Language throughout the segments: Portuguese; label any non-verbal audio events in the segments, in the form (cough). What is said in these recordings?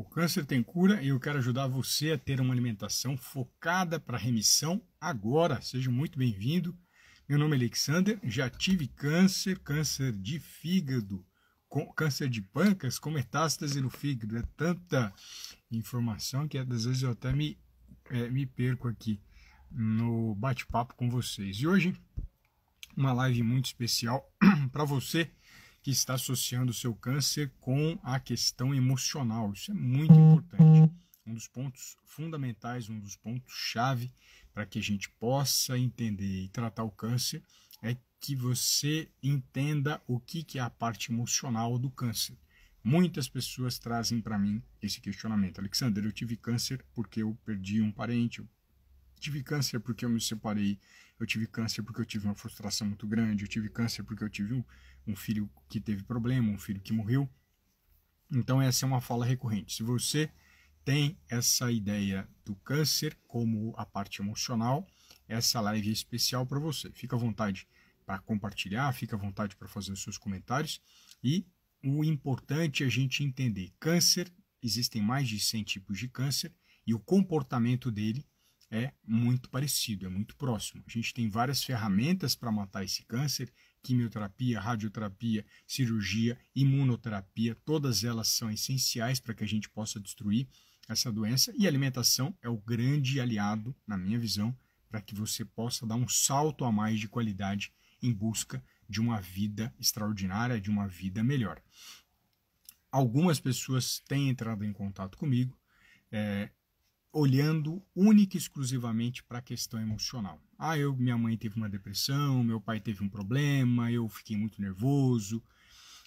O câncer tem cura e eu quero ajudar você a ter uma alimentação focada para remissão agora. Seja muito bem-vindo. Meu nome é Alexander, já tive câncer, câncer de fígado, câncer de pâncreas com metástase no fígado. É tanta informação que às vezes eu até me, é, me perco aqui no bate-papo com vocês. E hoje, uma live muito especial (clears throat) para você que está associando o seu câncer com a questão emocional. Isso é muito importante. Um dos pontos fundamentais, um dos pontos-chave para que a gente possa entender e tratar o câncer é que você entenda o que, que é a parte emocional do câncer. Muitas pessoas trazem para mim esse questionamento. Alexander, eu tive câncer porque eu perdi um parente, eu tive câncer porque eu me separei, eu tive câncer porque eu tive uma frustração muito grande, eu tive câncer porque eu tive um, um filho que teve problema, um filho que morreu. Então, essa é uma fala recorrente. Se você tem essa ideia do câncer como a parte emocional, essa live é especial para você. Fica à vontade para compartilhar, fica à vontade para fazer os seus comentários. E o importante é a gente entender: câncer, existem mais de 100 tipos de câncer e o comportamento dele é muito parecido, é muito próximo. A gente tem várias ferramentas para matar esse câncer, quimioterapia, radioterapia, cirurgia, imunoterapia, todas elas são essenciais para que a gente possa destruir essa doença e alimentação é o grande aliado, na minha visão, para que você possa dar um salto a mais de qualidade em busca de uma vida extraordinária, de uma vida melhor. Algumas pessoas têm entrado em contato comigo é, olhando única e exclusivamente para a questão emocional. Ah, eu, minha mãe teve uma depressão, meu pai teve um problema, eu fiquei muito nervoso.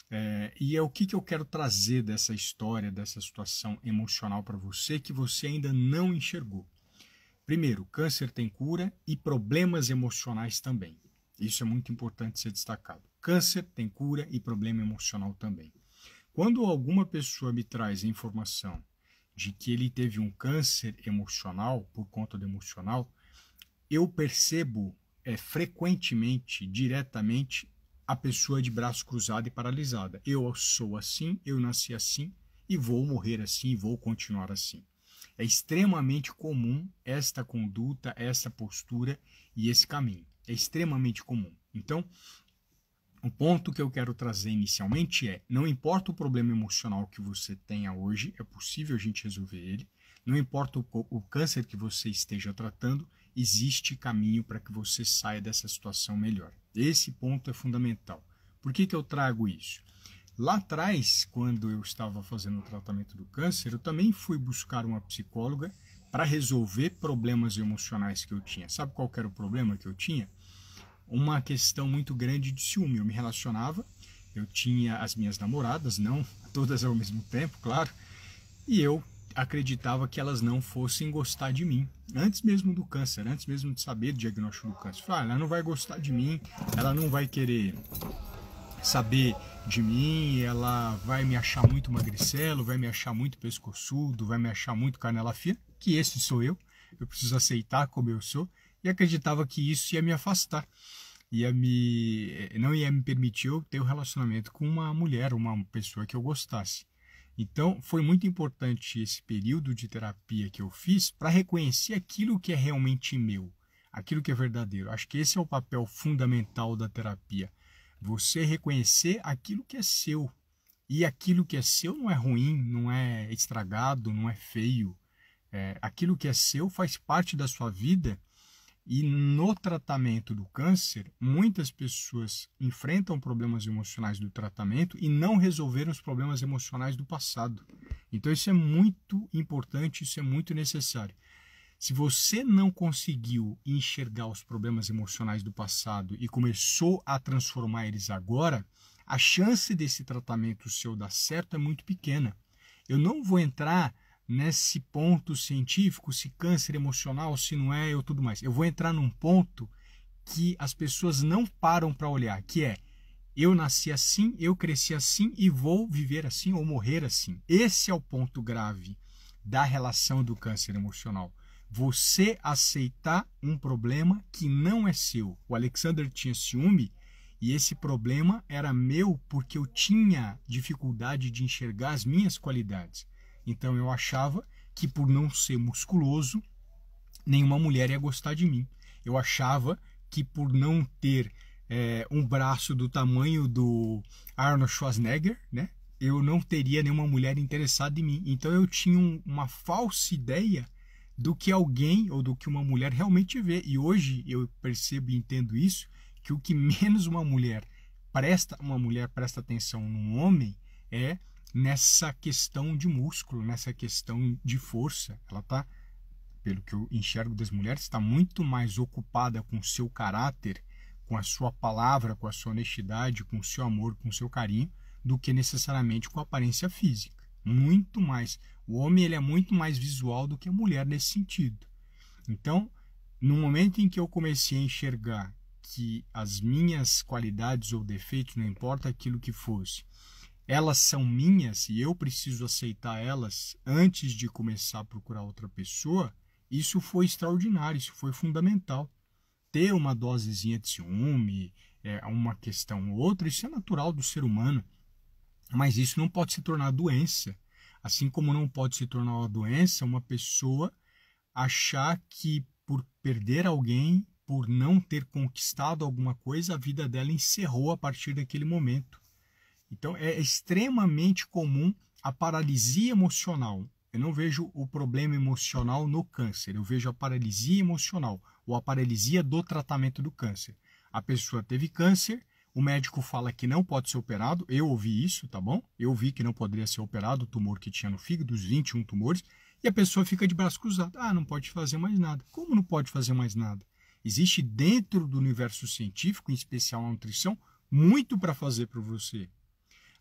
É, e é o que, que eu quero trazer dessa história, dessa situação emocional para você que você ainda não enxergou. Primeiro, câncer tem cura e problemas emocionais também. Isso é muito importante ser destacado. Câncer tem cura e problema emocional também. Quando alguma pessoa me traz a informação de que ele teve um câncer emocional por conta do emocional, eu percebo é, frequentemente, diretamente, a pessoa de braço cruzado e paralisada. Eu sou assim, eu nasci assim e vou morrer assim, vou continuar assim. É extremamente comum esta conduta, esta postura e esse caminho. É extremamente comum. Então, o ponto que eu quero trazer inicialmente é: não importa o problema emocional que você tenha hoje, é possível a gente resolver ele. Não importa o, o câncer que você esteja tratando, existe caminho para que você saia dessa situação melhor. Esse ponto é fundamental. Por que, que eu trago isso? Lá atrás, quando eu estava fazendo o tratamento do câncer, eu também fui buscar uma psicóloga para resolver problemas emocionais que eu tinha. Sabe qual era o problema que eu tinha? uma questão muito grande de ciúme. Eu me relacionava, eu tinha as minhas namoradas, não (laughs) todas ao mesmo tempo, claro, e eu acreditava que elas não fossem gostar de mim, antes mesmo do câncer, antes mesmo de saber do diagnóstico do câncer. Falei, ah, ela não vai gostar de mim, ela não vai querer saber de mim, ela vai me achar muito magricelo, vai me achar muito pescoçudo, vai me achar muito canela fina, que esse sou eu, eu preciso aceitar como eu sou, e acreditava que isso ia me afastar, ia me eh, não ia me permitir eu ter um relacionamento com uma mulher, uma pessoa que eu gostasse. Então, foi muito importante esse período de terapia que eu fiz para reconhecer aquilo que é realmente meu, aquilo que é verdadeiro. Acho que esse é o papel fundamental da terapia. Você reconhecer aquilo que é seu. E aquilo que é seu não é ruim, não é estragado, não é feio. É, aquilo que é seu faz parte da sua vida e no tratamento do câncer, muitas pessoas enfrentam problemas emocionais do tratamento e não resolveram os problemas emocionais do passado. Então isso é muito importante, isso é muito necessário. Se você não conseguiu enxergar os problemas emocionais do passado e começou a transformar eles agora, a chance desse tratamento seu dar certo é muito pequena. Eu não vou entrar nesse ponto científico, se câncer emocional, se não é, eu tudo mais. Eu vou entrar num ponto que as pessoas não param para olhar, que é eu nasci assim, eu cresci assim e vou viver assim ou morrer assim. Esse é o ponto grave da relação do câncer emocional. Você aceitar um problema que não é seu. O Alexander tinha ciúme e esse problema era meu porque eu tinha dificuldade de enxergar as minhas qualidades. Então eu achava que por não ser musculoso, nenhuma mulher ia gostar de mim. Eu achava que por não ter é, um braço do tamanho do Arnold Schwarzenegger, né? Eu não teria nenhuma mulher interessada em mim. Então eu tinha um, uma falsa ideia do que alguém ou do que uma mulher realmente vê. E hoje eu percebo e entendo isso que o que menos uma mulher presta, uma mulher presta atenção num homem é nessa questão de músculo, nessa questão de força. Ela está, pelo que eu enxergo das mulheres, está muito mais ocupada com o seu caráter, com a sua palavra, com a sua honestidade, com o seu amor, com o seu carinho, do que necessariamente com a aparência física. Muito mais. O homem ele é muito mais visual do que a mulher nesse sentido. Então, no momento em que eu comecei a enxergar que as minhas qualidades ou defeitos, não importa aquilo que fosse, elas são minhas e eu preciso aceitar elas antes de começar a procurar outra pessoa, isso foi extraordinário, isso foi fundamental. Ter uma dosezinha de ciúme, é, uma questão ou outra, isso é natural do ser humano, mas isso não pode se tornar doença. Assim como não pode se tornar uma doença uma pessoa achar que por perder alguém, por não ter conquistado alguma coisa, a vida dela encerrou a partir daquele momento. Então é extremamente comum a paralisia emocional. Eu não vejo o problema emocional no câncer, eu vejo a paralisia emocional ou a paralisia do tratamento do câncer. A pessoa teve câncer, o médico fala que não pode ser operado, eu ouvi isso, tá bom? Eu vi que não poderia ser operado o tumor que tinha no fígado, dos 21 tumores, e a pessoa fica de braço cruzado. Ah, não pode fazer mais nada. Como não pode fazer mais nada? Existe dentro do universo científico, em especial na nutrição, muito para fazer para você.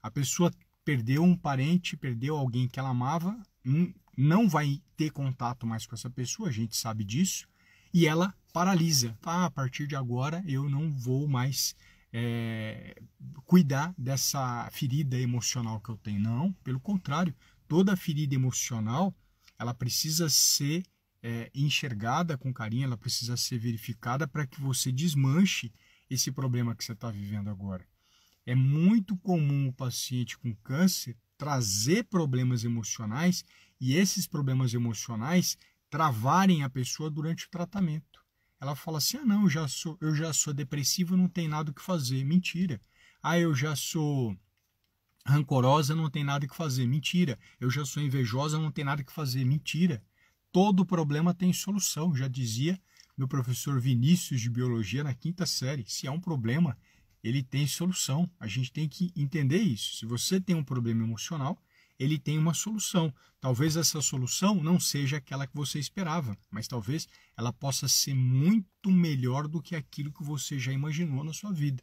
A pessoa perdeu um parente, perdeu alguém que ela amava, hum, não vai ter contato mais com essa pessoa, a gente sabe disso, e ela paralisa. Ah, a partir de agora eu não vou mais é, cuidar dessa ferida emocional que eu tenho. Não, pelo contrário, toda ferida emocional ela precisa ser é, enxergada com carinho, ela precisa ser verificada para que você desmanche esse problema que você está vivendo agora. É muito comum o paciente com câncer trazer problemas emocionais e esses problemas emocionais travarem a pessoa durante o tratamento. Ela fala assim: ah, não, eu já sou, eu já sou depressiva, não tem nada o que fazer. Mentira. Ah, eu já sou rancorosa, não tem nada o que fazer. Mentira. Eu já sou invejosa, não tem nada o que fazer. Mentira. Todo problema tem solução, já dizia meu professor Vinícius de Biologia na quinta série. Se há é um problema, ele tem solução. A gente tem que entender isso. Se você tem um problema emocional, ele tem uma solução. Talvez essa solução não seja aquela que você esperava, mas talvez ela possa ser muito melhor do que aquilo que você já imaginou na sua vida.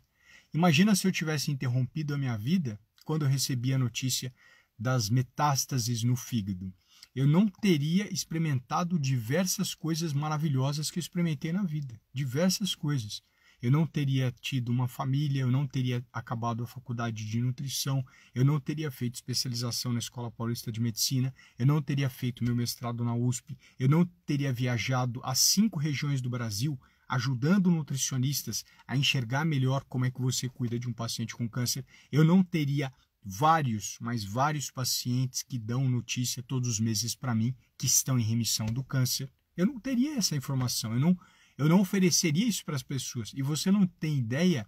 Imagina se eu tivesse interrompido a minha vida quando eu recebi a notícia das metástases no fígado. Eu não teria experimentado diversas coisas maravilhosas que eu experimentei na vida, diversas coisas eu não teria tido uma família, eu não teria acabado a faculdade de nutrição, eu não teria feito especialização na Escola Paulista de Medicina, eu não teria feito meu mestrado na USP, eu não teria viajado a cinco regiões do Brasil ajudando nutricionistas a enxergar melhor como é que você cuida de um paciente com câncer, eu não teria vários, mas vários pacientes que dão notícia todos os meses para mim que estão em remissão do câncer. Eu não teria essa informação, eu não eu não ofereceria isso para as pessoas. E você não tem ideia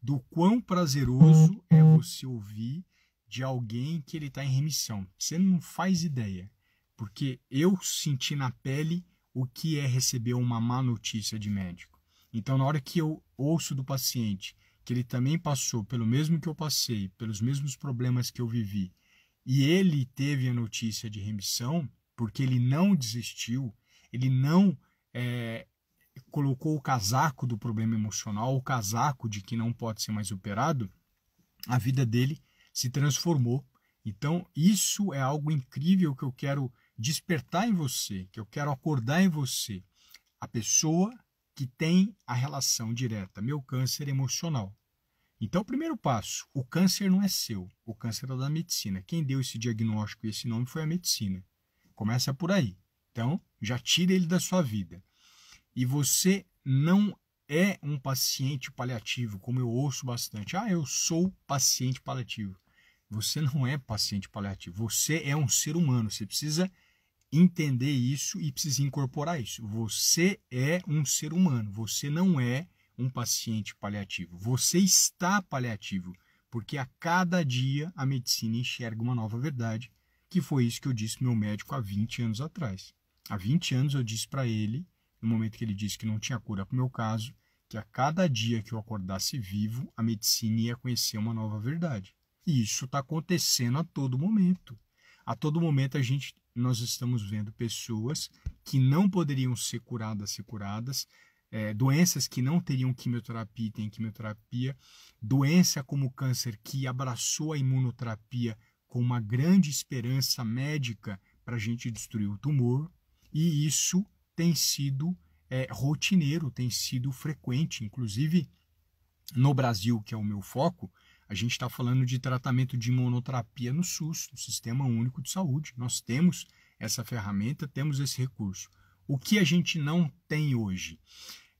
do quão prazeroso é você ouvir de alguém que ele está em remissão. Você não faz ideia. Porque eu senti na pele o que é receber uma má notícia de médico. Então, na hora que eu ouço do paciente que ele também passou pelo mesmo que eu passei, pelos mesmos problemas que eu vivi, e ele teve a notícia de remissão, porque ele não desistiu, ele não é, colocou o casaco do problema emocional, o casaco de que não pode ser mais operado, a vida dele se transformou. Então, isso é algo incrível que eu quero despertar em você, que eu quero acordar em você. A pessoa que tem a relação direta, meu câncer emocional. Então, o primeiro passo, o câncer não é seu, o câncer é da medicina. Quem deu esse diagnóstico e esse nome foi a medicina. Começa por aí. Então, já tira ele da sua vida e você não é um paciente paliativo, como eu ouço bastante. Ah, eu sou paciente paliativo. Você não é paciente paliativo, você é um ser humano, você precisa entender isso e precisa incorporar isso. Você é um ser humano, você não é um paciente paliativo. Você está paliativo, porque a cada dia a medicina enxerga uma nova verdade, que foi isso que eu disse meu médico há 20 anos atrás. Há 20 anos eu disse para ele no momento que ele disse que não tinha cura para o meu caso, que a cada dia que eu acordasse vivo, a medicina ia conhecer uma nova verdade. E isso está acontecendo a todo momento. A todo momento a gente, nós estamos vendo pessoas que não poderiam ser curadas, ser curadas, é, doenças que não teriam quimioterapia têm quimioterapia, doença como câncer que abraçou a imunoterapia com uma grande esperança médica para a gente destruir o tumor, e isso tem sido é, rotineiro, tem sido frequente. Inclusive, no Brasil, que é o meu foco, a gente está falando de tratamento de imunoterapia no SUS, no Sistema Único de Saúde. Nós temos essa ferramenta, temos esse recurso. O que a gente não tem hoje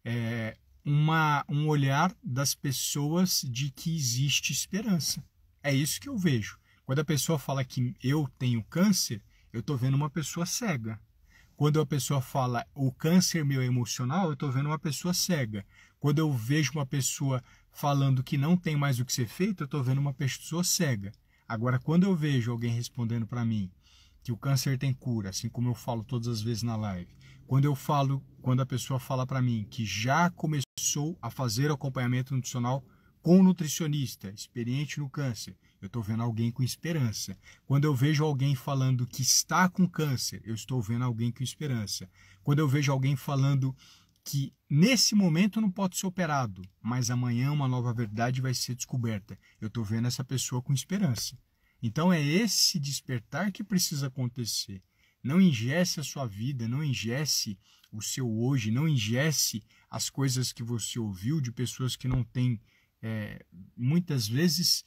é uma, um olhar das pessoas de que existe esperança. É isso que eu vejo. Quando a pessoa fala que eu tenho câncer, eu estou vendo uma pessoa cega. Quando a pessoa fala o câncer meu é emocional, eu estou vendo uma pessoa cega. Quando eu vejo uma pessoa falando que não tem mais o que ser feito, eu estou vendo uma pessoa cega. Agora, quando eu vejo alguém respondendo para mim que o câncer tem cura, assim como eu falo todas as vezes na live, quando eu falo, quando a pessoa fala para mim que já começou a fazer acompanhamento nutricional com um nutricionista experiente no câncer, eu estou vendo alguém com esperança. Quando eu vejo alguém falando que está com câncer, eu estou vendo alguém com esperança. Quando eu vejo alguém falando que nesse momento não pode ser operado, mas amanhã uma nova verdade vai ser descoberta, eu estou vendo essa pessoa com esperança. Então é esse despertar que precisa acontecer. Não ingesse a sua vida, não ingesse o seu hoje, não ingesse as coisas que você ouviu de pessoas que não têm, é, muitas vezes,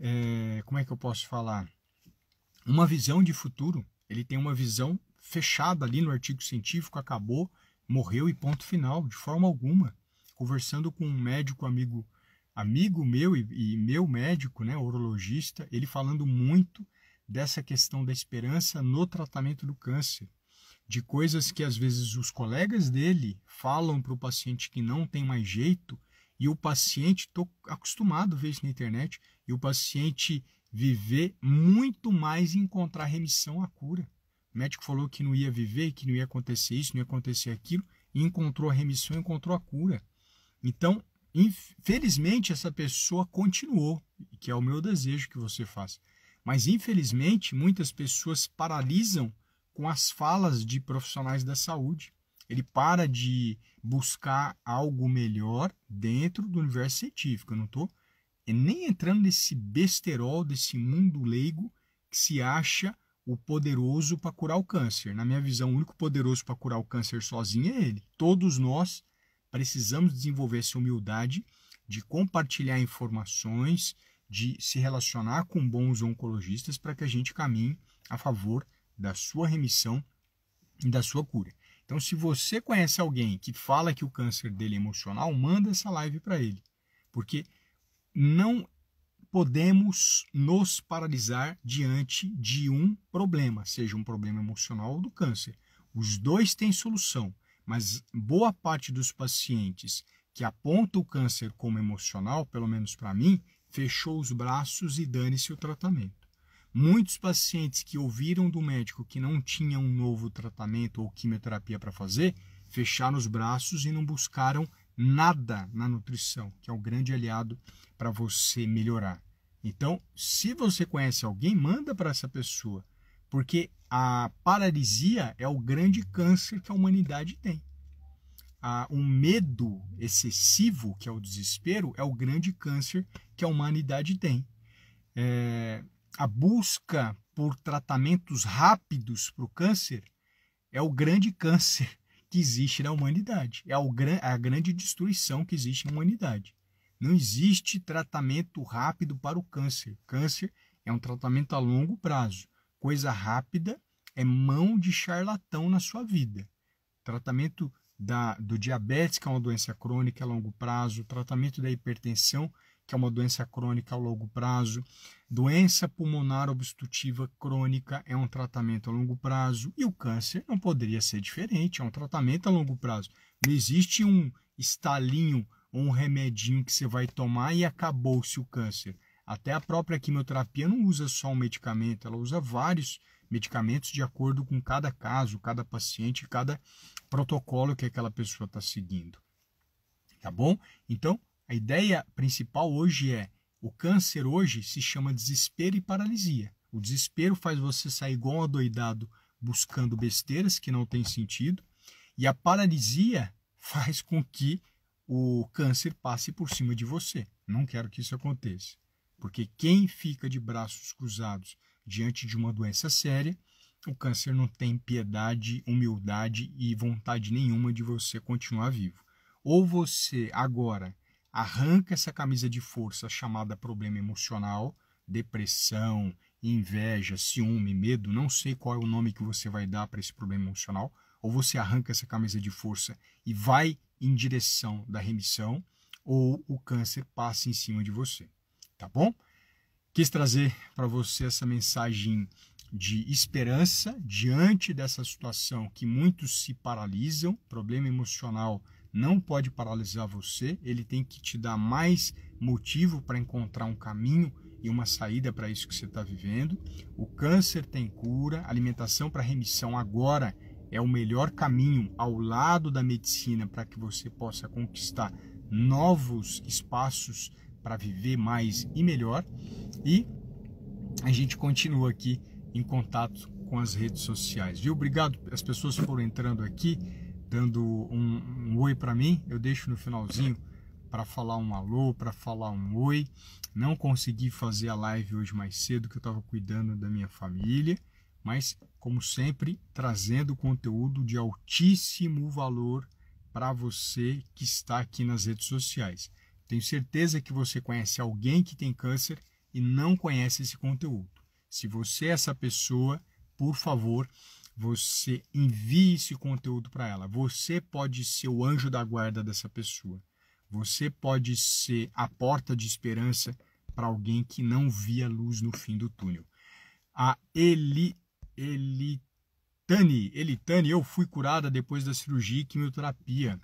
é, como é que eu posso falar? Uma visão de futuro. Ele tem uma visão fechada ali no artigo científico, acabou, morreu e ponto final, de forma alguma. Conversando com um médico amigo amigo meu e, e meu médico, né, urologista, ele falando muito dessa questão da esperança no tratamento do câncer, de coisas que às vezes os colegas dele falam para o paciente que não tem mais jeito, e o paciente, estou acostumado a ver isso na internet, e o paciente viver muito mais e encontrar remissão à cura. O médico falou que não ia viver, que não ia acontecer isso, não ia acontecer aquilo, e encontrou a remissão, encontrou a cura. Então, infelizmente, essa pessoa continuou, que é o meu desejo que você faça. Mas, infelizmente, muitas pessoas paralisam com as falas de profissionais da saúde. Ele para de buscar algo melhor dentro do universo científico. Eu não estou nem entrando nesse besterol, desse mundo leigo que se acha o poderoso para curar o câncer. Na minha visão, o único poderoso para curar o câncer sozinho é ele. Todos nós precisamos desenvolver essa humildade de compartilhar informações, de se relacionar com bons oncologistas para que a gente caminhe a favor da sua remissão e da sua cura. Então, se você conhece alguém que fala que o câncer dele é emocional, manda essa live para ele, porque não podemos nos paralisar diante de um problema, seja um problema emocional ou do câncer. Os dois têm solução, mas boa parte dos pacientes que aponta o câncer como emocional, pelo menos para mim, fechou os braços e dane-se o tratamento. Muitos pacientes que ouviram do médico que não tinha um novo tratamento ou quimioterapia para fazer, fecharam os braços e não buscaram nada na nutrição, que é o grande aliado para você melhorar. Então, se você conhece alguém, manda para essa pessoa, porque a paralisia é o grande câncer que a humanidade tem. o medo excessivo, que é o desespero, é o grande câncer que a humanidade tem. É, a busca por tratamentos rápidos para o câncer é o grande câncer que existe na humanidade, é a grande destruição que existe na humanidade. Não existe tratamento rápido para o câncer. Câncer é um tratamento a longo prazo. Coisa rápida é mão de charlatão na sua vida. Tratamento da, do diabetes, que é uma doença crônica a longo prazo, tratamento da hipertensão que é uma doença crônica a longo prazo. Doença pulmonar obstrutiva crônica é um tratamento a longo prazo e o câncer não poderia ser diferente, é um tratamento a longo prazo. Não existe um estalinho ou um remedinho que você vai tomar e acabou-se o câncer. Até a própria quimioterapia não usa só um medicamento, ela usa vários medicamentos de acordo com cada caso, cada paciente, cada protocolo que aquela pessoa está seguindo. Tá bom? Então, a ideia principal hoje é: o câncer hoje se chama desespero e paralisia. O desespero faz você sair igual um adoidado buscando besteiras que não têm sentido, e a paralisia (laughs) faz com que o câncer passe por cima de você. Não quero que isso aconteça, porque quem fica de braços cruzados diante de uma doença séria, o câncer não tem piedade, humildade e vontade nenhuma de você continuar vivo. Ou você agora arranca essa camisa de força chamada problema emocional, depressão, inveja, ciúme, medo, não sei qual é o nome que você vai dar para esse problema emocional, ou você arranca essa camisa de força e vai em direção da remissão, ou o câncer passa em cima de você, tá bom? Quis trazer para você essa mensagem de esperança diante dessa situação que muitos se paralisam, problema emocional não pode paralisar você, ele tem que te dar mais motivo para encontrar um caminho e uma saída para isso que você está vivendo. O câncer tem cura, alimentação para remissão agora é o melhor caminho ao lado da medicina para que você possa conquistar novos espaços para viver mais e melhor. E a gente continua aqui em contato com as redes sociais. Viu? Obrigado as pessoas foram entrando aqui dando um, um oi para mim, eu deixo no finalzinho para falar um alô, para falar um oi. Não consegui fazer a live hoje mais cedo que eu estava cuidando da minha família, mas como sempre trazendo conteúdo de altíssimo valor para você que está aqui nas redes sociais. Tenho certeza que você conhece alguém que tem câncer e não conhece esse conteúdo. Se você é essa pessoa, por favor, você envie esse conteúdo para ela. Você pode ser o anjo da guarda dessa pessoa. Você pode ser a porta de esperança para alguém que não via luz no fim do túnel. A Eli, Elitane, Elitane, eu fui curada depois da cirurgia e quimioterapia.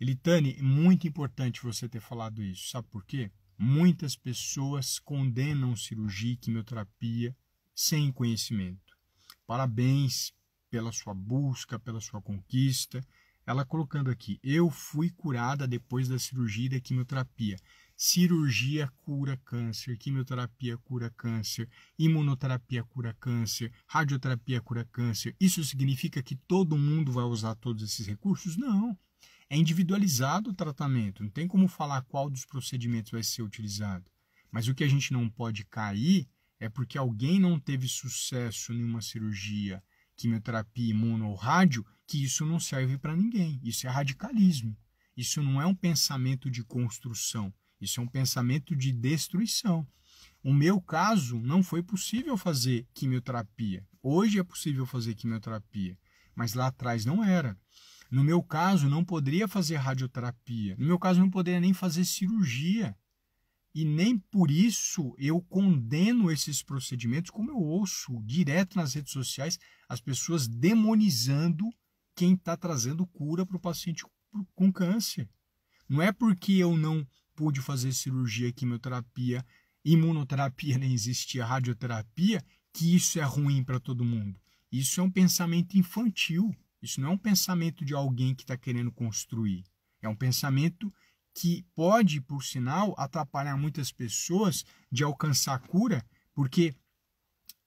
Elitane, muito importante você ter falado isso. Sabe por quê? Muitas pessoas condenam cirurgia e quimioterapia sem conhecimento. Parabéns pela sua busca, pela sua conquista. Ela colocando aqui: Eu fui curada depois da cirurgia e da quimioterapia. Cirurgia cura câncer, quimioterapia cura câncer, imunoterapia cura câncer, radioterapia cura câncer. Isso significa que todo mundo vai usar todos esses recursos? Não. É individualizado o tratamento, não tem como falar qual dos procedimentos vai ser utilizado. Mas o que a gente não pode cair é porque alguém não teve sucesso em uma cirurgia quimioterapia, imuno ou rádio, que isso não serve para ninguém. Isso é radicalismo. Isso não é um pensamento de construção. Isso é um pensamento de destruição. O meu caso não foi possível fazer quimioterapia. Hoje é possível fazer quimioterapia, mas lá atrás não era. No meu caso, não poderia fazer radioterapia. No meu caso, não poderia nem fazer cirurgia. E nem por isso eu condeno esses procedimentos, como eu ouço direto nas redes sociais as pessoas demonizando quem está trazendo cura para o paciente com câncer. Não é porque eu não pude fazer cirurgia, quimioterapia, imunoterapia, (laughs) nem existia radioterapia, que isso é ruim para todo mundo. Isso é um pensamento infantil. Isso não é um pensamento de alguém que está querendo construir. É um pensamento que pode, por sinal, atrapalhar muitas pessoas de alcançar a cura, porque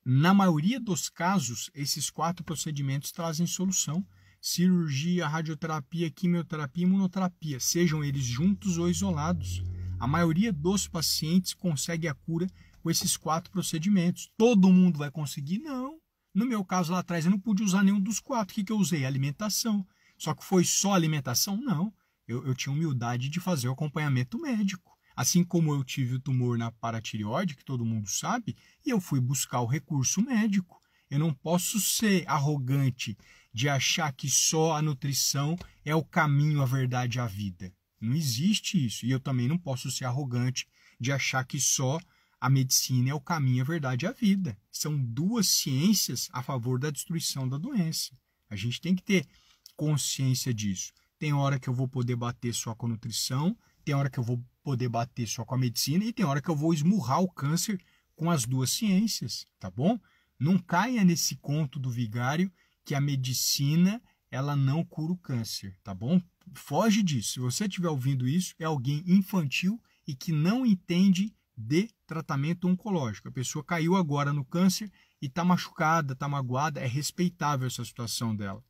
na maioria dos casos, esses quatro procedimentos trazem solução: cirurgia, radioterapia, quimioterapia, imunoterapia, sejam eles juntos ou isolados. A maioria dos pacientes consegue a cura com esses quatro procedimentos. Todo mundo vai conseguir? Não. No meu caso lá atrás, eu não pude usar nenhum dos quatro. O que, que eu usei? Alimentação. Só que foi só alimentação? Não eu, eu tinha humildade de fazer o acompanhamento médico. Assim como eu tive o tumor na paratireoide, que todo mundo sabe, e eu fui buscar o recurso médico. Eu não posso ser arrogante de achar que só a nutrição é o caminho, a verdade e a vida. Não existe isso. E eu também não posso ser arrogante de achar que só a medicina é o caminho, a verdade e a vida. São duas ciências a favor da destruição da doença. A gente tem que ter consciência disso. Tem hora que eu vou poder bater só com nutrição, tem hora que eu vou poder bater só com a medicina e tem hora que eu vou esmurrar o câncer com as duas ciências, tá bom? Não caia nesse conto do vigário que a medicina ela não cura o câncer, tá bom? Foge disso. Se você estiver ouvindo isso, é alguém infantil e que não entende de tratamento oncológico. A pessoa caiu agora no câncer e está machucada, está magoada, é respeitável essa situação dela.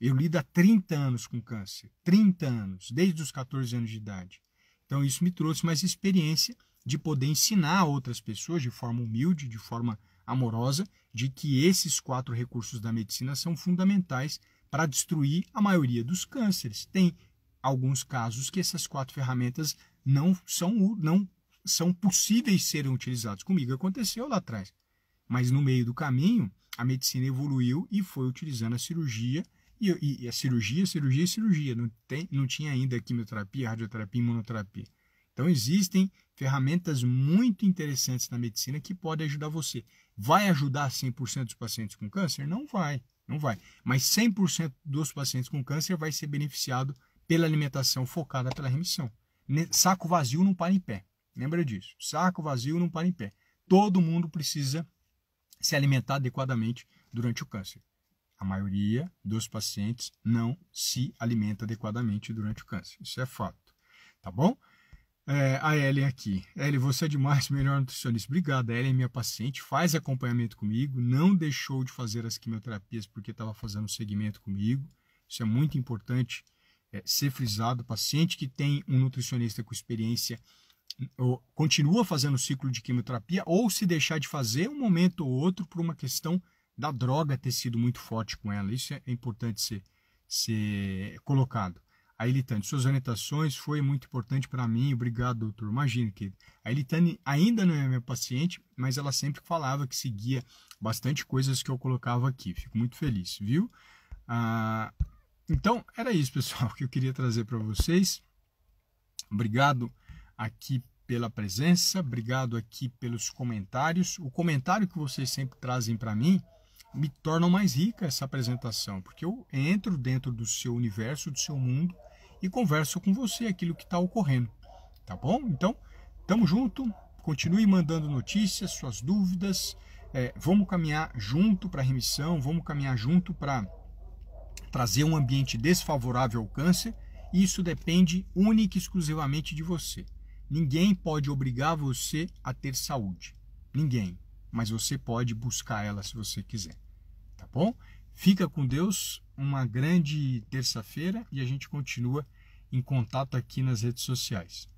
Eu lido há 30 anos com câncer, 30 anos, desde os 14 anos de idade. Então isso me trouxe mais experiência de poder ensinar a outras pessoas de forma humilde, de forma amorosa, de que esses quatro recursos da medicina são fundamentais para destruir a maioria dos cânceres. Tem alguns casos que essas quatro ferramentas não são, não são possíveis serem utilizadas. Comigo aconteceu lá atrás. Mas no meio do caminho, a medicina evoluiu e foi utilizando a cirurgia e, e, e, a é cirurgia, cirurgia, cirurgia. Não, tem, não tinha ainda quimioterapia, radioterapia, imunoterapia. Então existem ferramentas muito interessantes na medicina que podem ajudar você. Vai ajudar 100% dos pacientes com câncer? Não vai, não vai. Mas 100% dos pacientes com câncer vai ser beneficiado pela alimentação focada pela remissão. Saco vazio não para em pé. Lembra disso? Saco vazio não para em pé. Todo mundo precisa se alimentar adequadamente durante o câncer. A maioria dos pacientes não se alimenta adequadamente durante o câncer. Isso é fato. Tá bom? É, a Ellen aqui. Ellen, você é demais, (laughs) melhor nutricionista. Obrigada, Ellen minha paciente, faz acompanhamento comigo, não deixou de fazer as quimioterapias porque estava fazendo seguimento segmento comigo. Isso é muito importante é, ser frisado. Paciente que tem um nutricionista com experiência ou, continua fazendo o ciclo de quimioterapia ou se deixar de fazer um momento ou outro por uma questão da droga ter sido muito forte com ela. Isso é importante ser, ser colocado. A Elitane, suas orientações foi muito importante para mim. Obrigado, doutor. Imagino que a Elitane ainda não é minha paciente, mas ela sempre falava que seguia bastante coisas que eu colocava aqui. Fico muito feliz, viu? Ah, então, era isso, pessoal, (laughs) que eu queria trazer para vocês. Obrigado aqui pela presença, obrigado aqui pelos comentários. O comentário que vocês sempre trazem para mim me tornam mais rica essa apresentação, porque eu entro dentro do seu universo, do seu mundo e converso com você aquilo que está ocorrendo, tá bom? Então, tamo junto, continue mandando notícias, suas dúvidas, é, vamos caminhar junto para a remissão, vamos caminhar junto para trazer um ambiente desfavorável ao câncer, e isso depende única e exclusivamente de você. Ninguém pode obrigar você a ter saúde. Ninguém mas você pode buscar ela se você quiser, tá bom? Fica com Deus, uma grande terça-feira e a gente continua em contato aqui nas redes sociais.